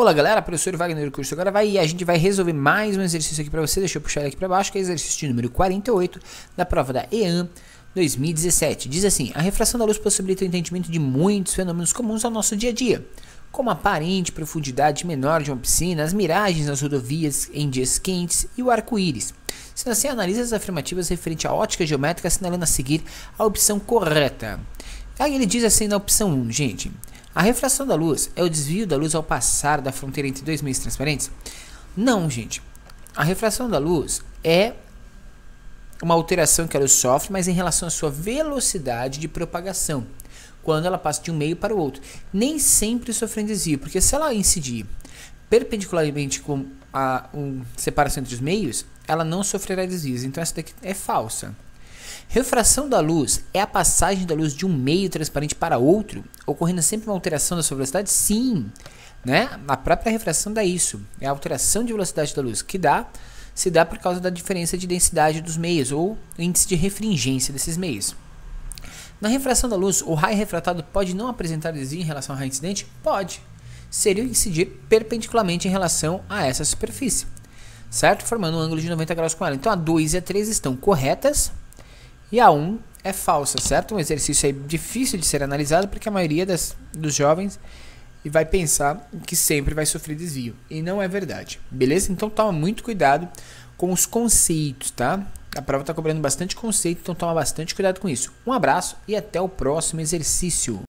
Olá galera, professor Wagner do Curso agora vai e a gente vai resolver mais um exercício aqui para você, deixa eu puxar ele aqui para baixo, que é o exercício de número 48 da prova da EAM 2017. Diz assim, a refração da luz possibilita o entendimento de muitos fenômenos comuns ao nosso dia a dia, como a aparente profundidade menor de uma piscina, as miragens nas rodovias em dias quentes e o arco-íris. Sendo assim, analisa as afirmativas referente à ótica geométrica, assinalando a seguir a opção correta. Aí ele diz assim na opção 1, gente. A refração da luz é o desvio da luz ao passar da fronteira entre dois meios transparentes? Não, gente. A refração da luz é uma alteração que ela sofre, mas em relação à sua velocidade de propagação, quando ela passa de um meio para o outro. Nem sempre sofre um desvio, porque se ela incidir perpendicularmente com a um, separação entre os meios, ela não sofrerá desvios. Então essa daqui é falsa. Refração da luz é a passagem da luz de um meio transparente para outro, ocorrendo sempre uma alteração da sua velocidade? Sim, né? A própria refração dá isso, é a alteração de velocidade da luz que dá se dá por causa da diferença de densidade dos meios ou índice de refringência desses meios. Na refração da luz, o raio refratado pode não apresentar desvio em relação ao raio incidente? Pode. Seria incidir perpendicularmente em relação a essa superfície, certo? Formando um ângulo de 90 graus com ela. Então a 2 e a 3 estão corretas, e a 1 é falsa, certo? Um exercício aí difícil de ser analisado porque a maioria das, dos jovens vai pensar que sempre vai sofrer desvio. E não é verdade, beleza? Então toma muito cuidado com os conceitos, tá? A prova está cobrando bastante conceito, então toma bastante cuidado com isso. Um abraço e até o próximo exercício.